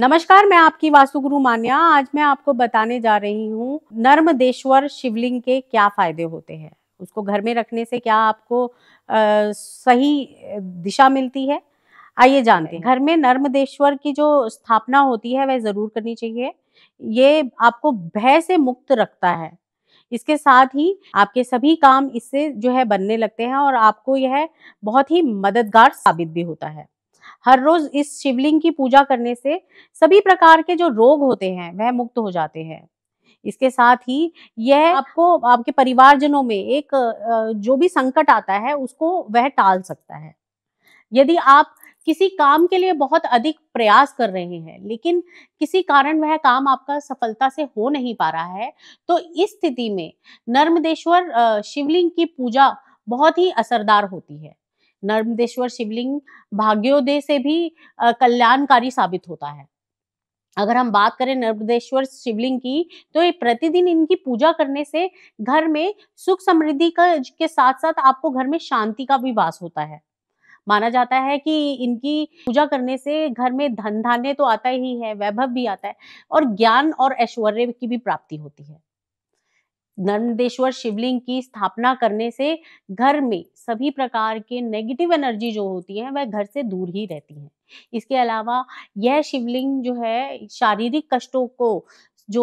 नमस्कार मैं आपकी वासुगुरु मान्या आज मैं आपको बताने जा रही हूँ नर्मदेश्वर शिवलिंग के क्या फायदे होते हैं उसको घर में रखने से क्या आपको आ, सही दिशा मिलती है आइए जानते हैं घर में नर्मदेश्वर की जो स्थापना होती है वह जरूर करनी चाहिए ये आपको भय से मुक्त रखता है इसके साथ ही आपके सभी काम इससे जो है बनने लगते हैं और आपको यह बहुत ही मददगार साबित भी होता है हर रोज इस शिवलिंग की पूजा करने से सभी प्रकार के जो रोग होते हैं वह मुक्त हो जाते हैं इसके साथ ही यह आपको आपके परिवारजनों में एक जो भी संकट आता है उसको वह टाल सकता है यदि आप किसी काम के लिए बहुत अधिक प्रयास कर रहे हैं लेकिन किसी कारण वह काम आपका सफलता से हो नहीं पा रहा है तो इस स्थिति में नर्मदेश्वर शिवलिंग की पूजा बहुत ही असरदार होती है नर्मदेश्वर शिवलिंग भाग्योदय से भी कल्याणकारी साबित होता है अगर हम बात करें नर्मदेश्वर शिवलिंग की तो ये प्रतिदिन इनकी पूजा करने से घर में सुख समृद्धि का के साथ साथ आपको घर में शांति का भी वास होता है माना जाता है कि इनकी पूजा करने से घर में धन धान्य तो आता ही है वैभव भी आता है और ज्ञान और ऐश्वर्य की भी प्राप्ति होती है नर्मदेश्वर शिवलिंग की स्थापना करने से घर में सभी प्रकार के नेगेटिव एनर्जी जो होती है वह घर से दूर ही रहती है इसके अलावा यह शिवलिंग जो है शारीरिक कष्टों को जो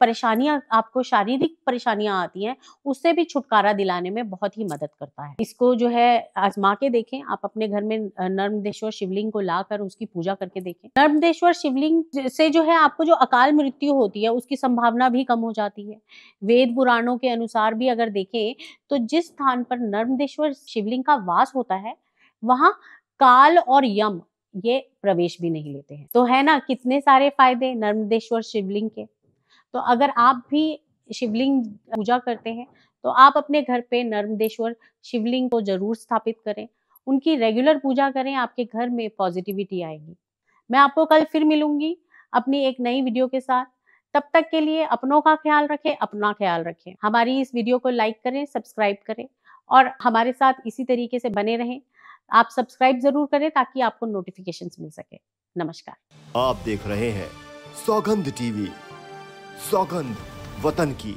परेशानियां आपको शारीरिक परेशानियां आती हैं उससे भी छुटकारा दिलाने में बहुत ही मदद करता है इसको जो है आजमा के देखें आप अपने घर में नर्मदेश्वर शिवलिंग को लाकर उसकी पूजा करके देखें नर्मदेश्वर शिवलिंग से जो है आपको जो अकाल मृत्यु होती है उसकी संभावना भी कम हो जाती है वेद पुराणों के अनुसार भी अगर देखें तो जिस स्थान पर नर्मदेश्वर शिवलिंग का वास होता है वहां काल और यम ये प्रवेश भी नहीं लेते हैं तो है ना कितने सारे फायदे नर्मदेश्वर शिवलिंग के तो अगर आप भी शिवलिंग पूजा करते हैं तो आप अपने घर पे नर्मदेश्वर शिवलिंग को जरूर स्थापित करें उनकी रेगुलर पूजा करें आपके घर में पॉजिटिविटी आएगी मैं आपको कल फिर मिलूंगी अपनी एक नई वीडियो के साथ तब तक के लिए अपनों का ख्याल रखें अपना ख्याल रखें हमारी इस वीडियो को लाइक करें सब्सक्राइब करें और हमारे साथ इसी तरीके से बने रहें आप सब्सक्राइब जरूर करें ताकि आपको नोटिफिकेशंस मिल सके नमस्कार आप देख रहे हैं सौगंध टीवी सौगंध वतन की